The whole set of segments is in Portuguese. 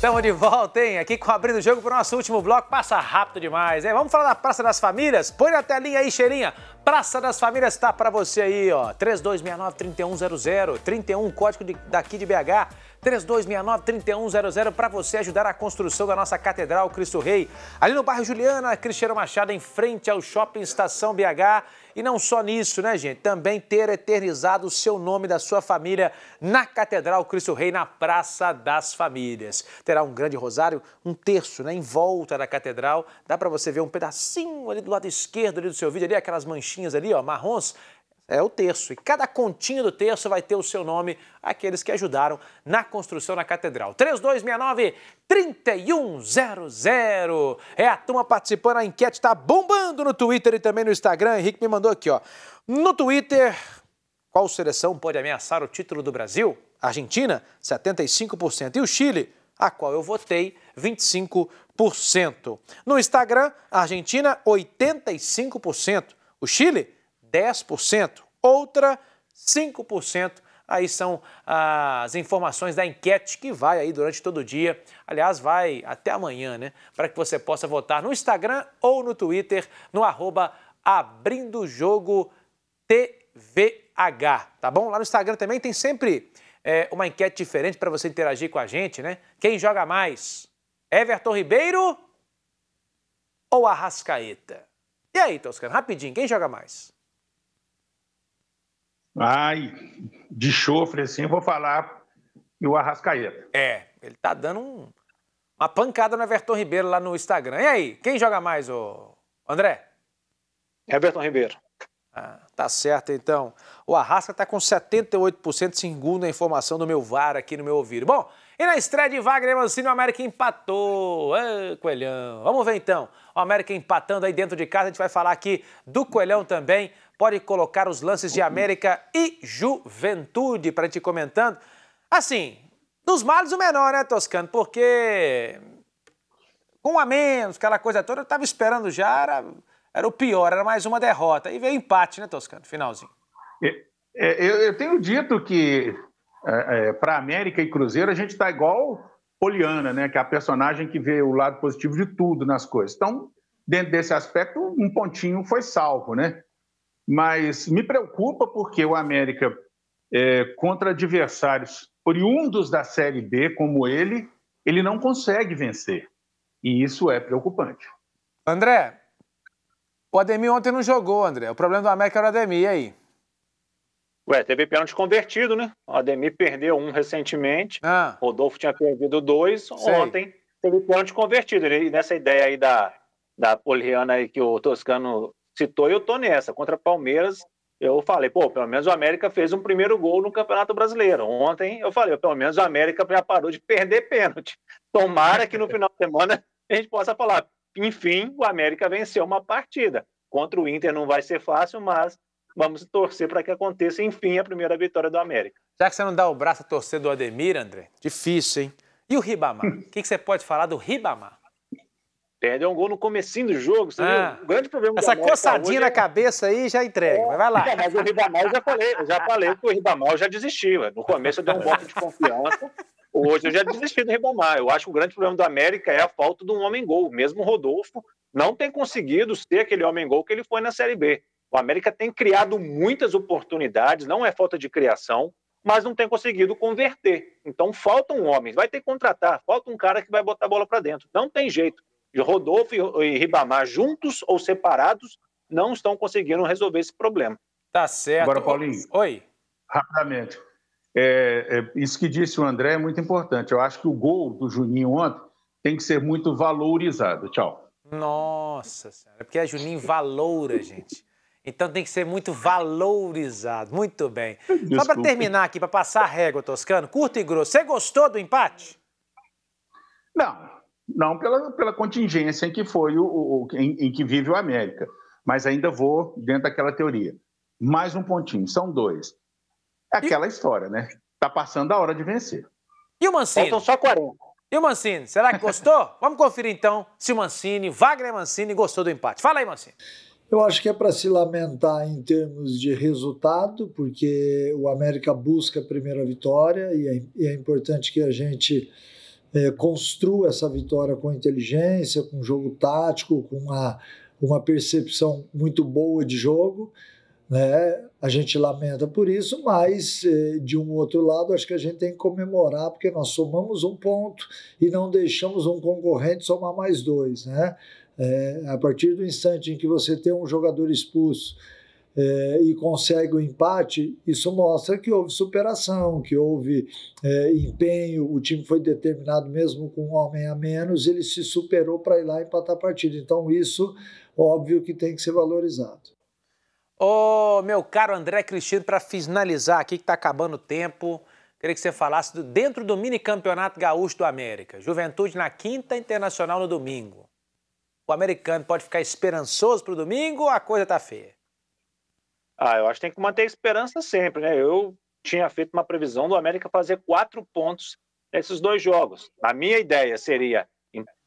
Estamos de volta, hein? Aqui com abrindo o jogo para o nosso último bloco. Passa rápido demais, hein? Vamos falar da Praça das Famílias? Põe na telinha aí, cheirinha. Praça das Famílias está para você aí, ó. 3269-3100, 31, código de, daqui de BH. 3269-3100 para você ajudar a construção da nossa Catedral Cristo Rei, ali no bairro Juliana, Cristiano Machado, em frente ao Shopping Estação BH. E não só nisso, né, gente? Também ter eternizado o seu nome da sua família na Catedral Cristo Rei, na Praça das Famílias. Terá um grande rosário, um terço, né, em volta da catedral. Dá para você ver um pedacinho ali do lado esquerdo ali do seu vídeo, ali aquelas manchinhas ali, ó, marrons é o terço. E cada continha do terço vai ter o seu nome, aqueles que ajudaram na construção da catedral. 3269-3100. É a turma participando, a enquete está bombando no Twitter e também no Instagram. Henrique me mandou aqui, ó. No Twitter, qual seleção pode ameaçar o título do Brasil? Argentina, 75%. E o Chile, a qual eu votei, 25%. No Instagram, Argentina, 85%. O Chile, 10%, outra 5%. Aí são as informações da enquete que vai aí durante todo o dia. Aliás, vai até amanhã, né? Para que você possa votar no Instagram ou no Twitter, no arroba Abrindo Jogo TVH, tá bom? Lá no Instagram também tem sempre é, uma enquete diferente para você interagir com a gente, né? Quem joga mais? Everton Ribeiro ou Arrascaeta? E aí, Toscano, rapidinho, quem joga mais? ai, de chofre, assim, eu vou falar e o Arrascaeta. É, ele tá dando um, uma pancada no Everton Ribeiro lá no Instagram. E aí, quem joga mais, o André? Everton Ribeiro. Ah, tá certo, então. O Arrasca tá com 78% segundo a informação do meu VAR aqui no meu ouvido. Bom, e na estreia de Wagner Mancini, o América empatou. Ô, Coelhão. Vamos ver, então. O América empatando aí dentro de casa. A gente vai falar aqui do Coelhão também pode colocar os lances de América e Juventude para te comentando. Assim, dos males o menor, né, Toscano? Porque com a menos, aquela coisa toda, eu estava esperando já, era, era o pior, era mais uma derrota. E veio empate, né, Toscano? Finalzinho. É, é, eu, eu tenho dito que é, é para América e Cruzeiro a gente está igual Poliana, né? Que é a personagem que vê o lado positivo de tudo nas coisas. Então, dentro desse aspecto, um pontinho foi salvo, né? Mas me preocupa porque o América, é, contra adversários oriundos da Série B, como ele, ele não consegue vencer. E isso é preocupante. André, o Ademir ontem não jogou, André. O problema do América era o Ademir, e aí? Ué, teve pênalti convertido, né? O Ademir perdeu um recentemente, ah. Rodolfo tinha perdido dois. Sei. Ontem teve pênalti convertido. E nessa ideia aí da, da Poliana aí que o Toscano citou e eu tô nessa. Contra Palmeiras, eu falei, pô, pelo menos o América fez um primeiro gol no Campeonato Brasileiro. Ontem eu falei, pelo menos o América já parou de perder pênalti. Tomara que no final de semana a gente possa falar, enfim, o América venceu uma partida. Contra o Inter não vai ser fácil, mas vamos torcer para que aconteça, enfim, a primeira vitória do América. Já que você não dá o braço a torcer do Ademir, André, difícil, hein? E o Ribamar? O que, que você pode falar do Ribamar? Perdeu um gol no comecinho do jogo, você ah, viu? O grande problema Essa tá coçadinha na é... cabeça aí já entrega, é, mas vai lá. mas o Ribamar eu já falei, já falei que o Ribamar já desistiu. É. No começo eu dei um voto de confiança, hoje eu já desisti do Ribamar. Eu acho que o grande problema do América é a falta de um homem-gol. Mesmo o Rodolfo não tem conseguido ser aquele homem-gol que ele foi na Série B. O América tem criado muitas oportunidades, não é falta de criação, mas não tem conseguido converter. Então falta um homem, vai ter que contratar, falta um cara que vai botar a bola para dentro. Não tem jeito. Rodolfo e Ribamar juntos ou separados não estão conseguindo resolver esse problema. Tá certo. Agora, Paulinho. Oi. Rapidamente. É, é, isso que disse o André é muito importante. Eu acho que o gol do Juninho ontem tem que ser muito valorizado. Tchau. Nossa senhora, porque a é Juninho Valoura, gente. Então tem que ser muito valorizado. Muito bem. Desculpa. Só para terminar aqui, para passar a régua, Toscano, curto e grosso. Você gostou do empate? Não, não pela, pela contingência em que foi o, o em, em, que vive o América, mas ainda vou dentro daquela teoria. Mais um pontinho, são dois. É aquela e... história, né? Tá passando a hora de vencer. E o Mancini? Faltam só 40. E o Mancini, será que gostou? Vamos conferir então se o Mancini, Wagner Mancini, gostou do empate. Fala aí, Mancini. Eu acho que é para se lamentar em termos de resultado, porque o América busca a primeira vitória e é, e é importante que a gente é, construa essa vitória com inteligência, com jogo tático, com uma, uma percepção muito boa de jogo. Né? A gente lamenta por isso, mas é, de um outro lado, acho que a gente tem que comemorar, porque nós somamos um ponto e não deixamos um concorrente somar mais dois. Né? É, a partir do instante em que você tem um jogador expulso é, e consegue o empate, isso mostra que houve superação, que houve é, empenho, o time foi determinado mesmo com um homem a menos, ele se superou para ir lá empatar a partida. Então, isso, óbvio que tem que ser valorizado. Ô, oh, meu caro André Cristino, para finalizar aqui, que está acabando o tempo, queria que você falasse do, dentro do mini campeonato gaúcho do América. Juventude na quinta, Internacional no domingo. O americano pode ficar esperançoso para o domingo ou a coisa está feia? Ah, eu acho que tem que manter a esperança sempre, né? Eu tinha feito uma previsão do América fazer quatro pontos nesses dois jogos. A minha ideia seria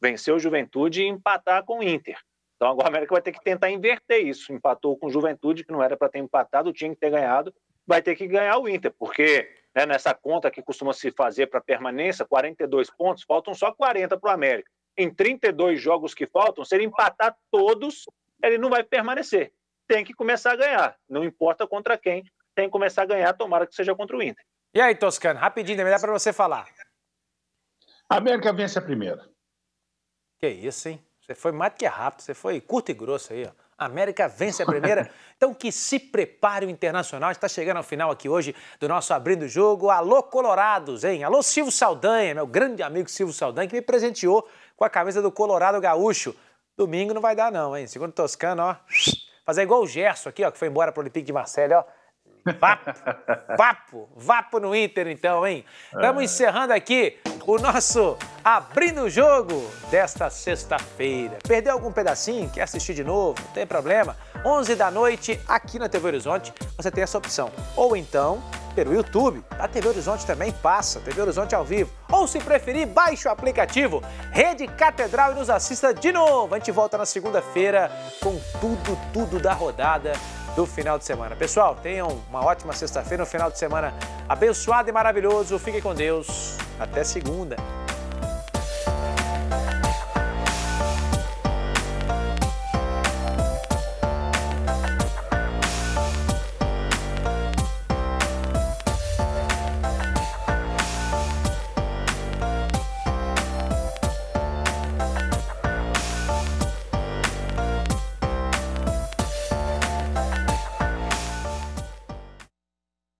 vencer o Juventude e empatar com o Inter. Então agora o América vai ter que tentar inverter isso. Empatou com o Juventude, que não era para ter empatado, tinha que ter ganhado, vai ter que ganhar o Inter, porque né, nessa conta que costuma se fazer para permanência, 42 pontos, faltam só 40 para o América. Em 32 jogos que faltam, se ele empatar todos, ele não vai permanecer tem que começar a ganhar. Não importa contra quem, tem que começar a ganhar, tomara que seja contra o Inter. E aí, Toscano, rapidinho, também dá para você falar. A América vence a primeira. Que isso, hein? Você foi mais do que rápido, você foi curto e grosso aí, ó. A América vence a primeira. Então que se prepare o Internacional. Está chegando ao final aqui hoje do nosso Abrindo o Jogo. Alô, Colorados, hein? Alô, Silvio Saldanha, meu grande amigo Silvio Saldanha, que me presenteou com a camisa do Colorado Gaúcho. Domingo não vai dar não, hein? Segundo Toscano, ó Fazer igual o Gerson aqui, ó, que foi embora para o Olympique de Marcelo, ó. Vapo, vapo, vapo no Inter então, hein? Estamos é. encerrando aqui o nosso Abrindo o Jogo desta sexta-feira. Perdeu algum pedacinho? Quer assistir de novo? Não tem problema. 11 da noite, aqui na TV Horizonte, você tem essa opção. Ou então, pelo YouTube, a TV Horizonte também passa, TV Horizonte ao vivo ou se preferir, baixe o aplicativo Rede Catedral e nos assista de novo. A gente volta na segunda-feira com tudo, tudo da rodada do final de semana. Pessoal, tenham uma ótima sexta-feira, um final de semana abençoado e maravilhoso. Fiquem com Deus. Até segunda.